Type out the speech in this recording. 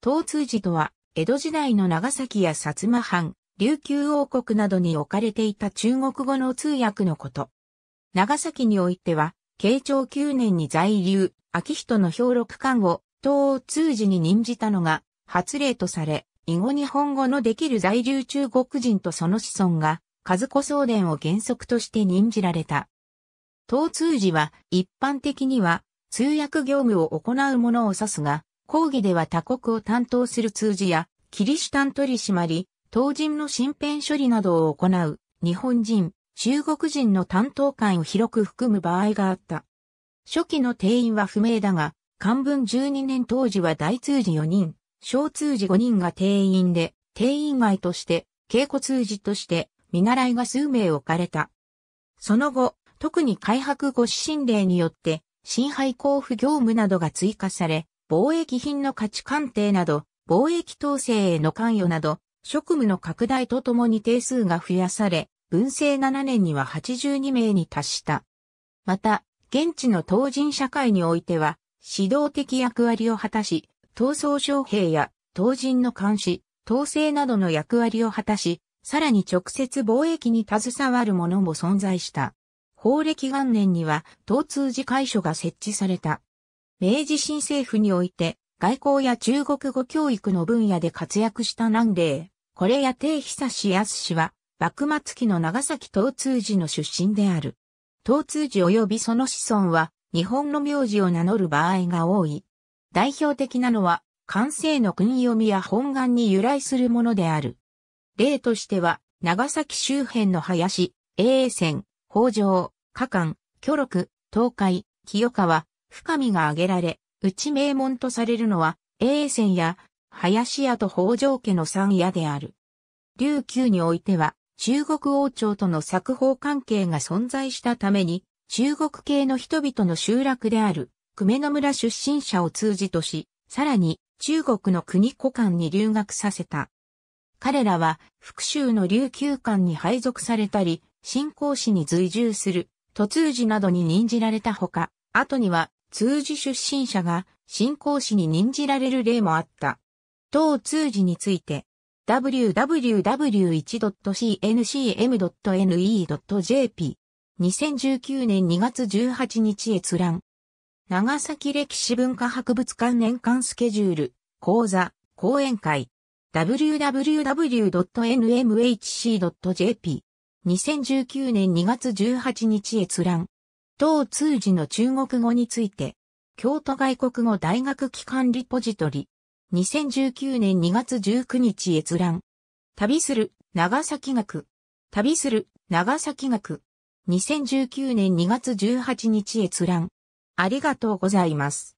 東通寺とは、江戸時代の長崎や薩摩藩、琉球王国などに置かれていた中国語の通訳のこと。長崎においては、慶長9年に在留、秋人の兵録官を、東通寺に任じたのが、発令とされ、以後日本語のできる在留中国人とその子孫が、和子宗伝を原則として任じられた。東通寺は、一般的には、通訳業務を行う者を指すが、講義では他国を担当する通事や、キリシタン取締り、当人の身辺処理などを行う、日本人、中国人の担当官を広く含む場合があった。初期の定員は不明だが、漢文12年当時は大通事4人、小通事5人が定員で、定員外として、稽古通事として、見習いが数名置かれた。その後、特に開白ご指針令によって、新廃交付業務などが追加され、貿易品の価値鑑定など、貿易統制への関与など、職務の拡大とともに定数が増やされ、文政7年には82名に達した。また、現地の当人社会においては、指導的役割を果たし、闘争将兵や当人の監視、統制などの役割を果たし、さらに直接貿易に携わる者も存在した。法暦元年には、東通寺会所が設置された。明治新政府において、外交や中国語教育の分野で活躍した南霊、これや定久志康氏は、幕末期の長崎東通寺の出身である。東通寺及びその子孫は、日本の名字を名乗る場合が多い。代表的なのは、関西の国読みや本願に由来するものである。例としては、長崎周辺の林、永遠線、北条、河間、巨録、東海、清川、深みが挙げられ、内名門とされるのは、永泉や、林家と北条家の三家である。琉球においては、中国王朝との作法関係が存在したために、中国系の人々の集落である、久米野村出身者を通じとし、さらに、中国の国古館に留学させた。彼らは、福州の琉球館に配属されたり、新興市に随従する、都通寺などに任じられたほか、後には通事出身者が信仰師に任じられる例もあった。当通事について、www.1.cncm.ne.jp 2019年2月18日閲覧。長崎歴史文化博物館年間スケジュール、講座、講演会。www.nmhc.jp2019 年2月18日閲覧。等通時の中国語について、京都外国語大学機関リポジトリ、2019年2月19日閲覧。旅する、長崎学。旅する、長崎学。2019年2月18日閲覧。ありがとうございます。